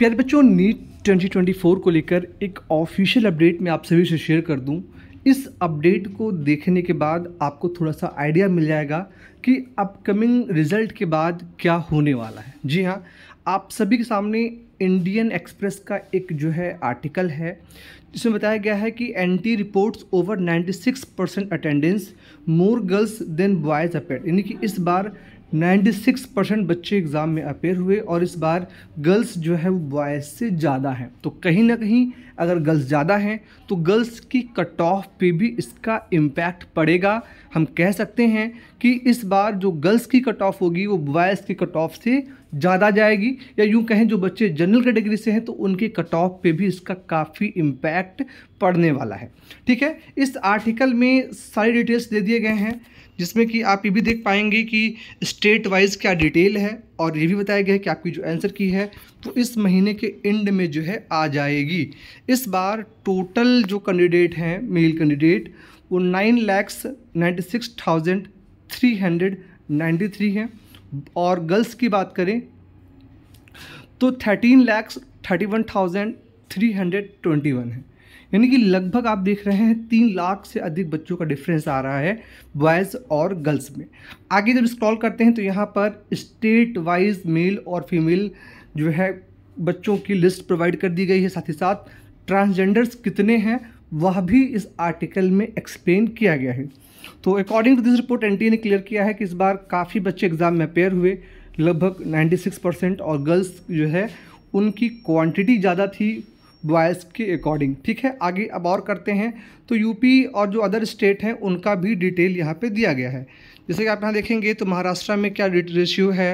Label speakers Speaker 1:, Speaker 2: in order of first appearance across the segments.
Speaker 1: प्यारे बच्चों नीट 2024 को लेकर एक ऑफिशियल अपडेट मैं आप सभी से शेयर कर दूं इस अपडेट को देखने के बाद आपको थोड़ा सा आइडिया मिल जाएगा कि अपकमिंग रिजल्ट के बाद क्या होने वाला है जी हाँ आप सभी के सामने इंडियन एक्सप्रेस का एक जो है आर्टिकल है जिसमें बताया गया है कि एंटी reports over 96 percent attendance more girls than boys appear यानी कि इस बार 96 परसेंट बच्चे एग्ज़ाम में अपेयर हुए और इस बार गर्ल्स जो है वो बॉयज़ से ज़्यादा हैं तो कहीं ना कहीं अगर गर्ल्स ज़्यादा हैं तो गर्ल्स की कट ऑफ पे भी इसका इम्पैक्ट पड़ेगा हम कह सकते हैं कि इस बार जो गर्ल्स की कट ऑफ होगी वो बॉयज़ की कट ऑफ से ज़्यादा जाएगी या यूँ कहें जो बच्चे जनरल कैटेगरी से हैं तो उनके कट ऑफ पर भी इसका काफ़ी इम्पैक्ट एक्ट पढ़ने वाला है ठीक है इस आर्टिकल में सारी डिटेल्स दे दिए गए हैं जिसमें कि आप ये भी देख पाएंगे कि स्टेट वाइज क्या डिटेल है और ये भी बताया गया है कि आपकी जो आंसर की है तो इस महीने के एंड में जो है आ जाएगी इस बार टोटल जो कैंडिडेट हैं मेल कैंडिडेट वो nine lakhs ninety six thousand three hundred ninety three हैं और गर्ल्स की बात करें तो thirteen lakhs thirty one thousand three hundred twenty one है यानी कि लगभग आप देख रहे हैं तीन लाख से अधिक बच्चों का डिफरेंस आ रहा है बॉयज़ और गर्ल्स में आगे जब स्क्रॉल करते हैं तो यहाँ पर स्टेट वाइज मेल और फीमेल जो है बच्चों की लिस्ट प्रोवाइड कर दी गई है साथ ही साथ ट्रांसजेंडर्स कितने हैं वह भी इस आर्टिकल में एक्सप्लेन किया गया है तो अकॉर्डिंग टू दिस रिपोर्ट एन ने क्लियर किया है कि इस बार काफ़ी बच्चे एग्ज़ाम में अपेयर हुए लगभग 96 परसेंट और गर्ल्स जो है उनकी क्वांटिटी ज़्यादा थी बॉयज़ के अकॉर्डिंग ठीक है आगे अब और करते हैं तो यूपी और जो अदर स्टेट हैं उनका भी डिटेल यहाँ पे दिया गया है जैसे कि आप यहाँ देखेंगे तो महाराष्ट्र में क्या रेशियो है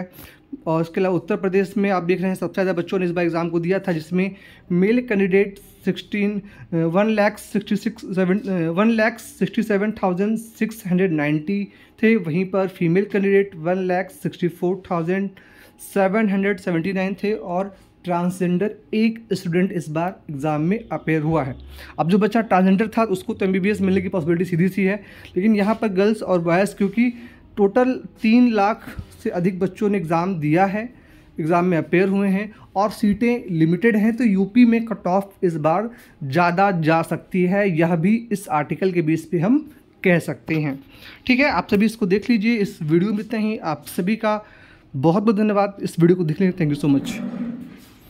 Speaker 1: और उसके अलावा उत्तर प्रदेश में आप देख रहे हैं सबसे ज़्यादा बच्चों ने इस बार एग्ज़ाम को दिया था जिसमें male candidate sixteen one lakh sixty six seven one lakhs sixty seven thousand six hundred ninety थे वहीं पर female candidate one lakh sixty four thousand seven hundred seventy nine थे और ट्रांसजेंडर एक स्टूडेंट इस बार एग्ज़ाम में अपेयर हुआ है अब जो बच्चा ट्रांसजेंडर था उसको तो एम मिलने की पॉसिबिलिटी सीधी सी है लेकिन यहाँ पर गर्ल्स और बॉयज़ क्योंकि टोटल तीन लाख से अधिक बच्चों ने एग्ज़ाम दिया है एग्ज़ाम में अपेयर हुए हैं और सीटें लिमिटेड हैं तो यूपी में कट ऑफ इस बार ज़्यादा जा सकती है यह भी इस आर्टिकल के बेस पे हम कह सकते हैं ठीक है आप सभी इसको देख लीजिए इस वीडियो में इतना ही आप सभी का बहुत बहुत धन्यवाद इस वीडियो को देखने थैंक यू सो मच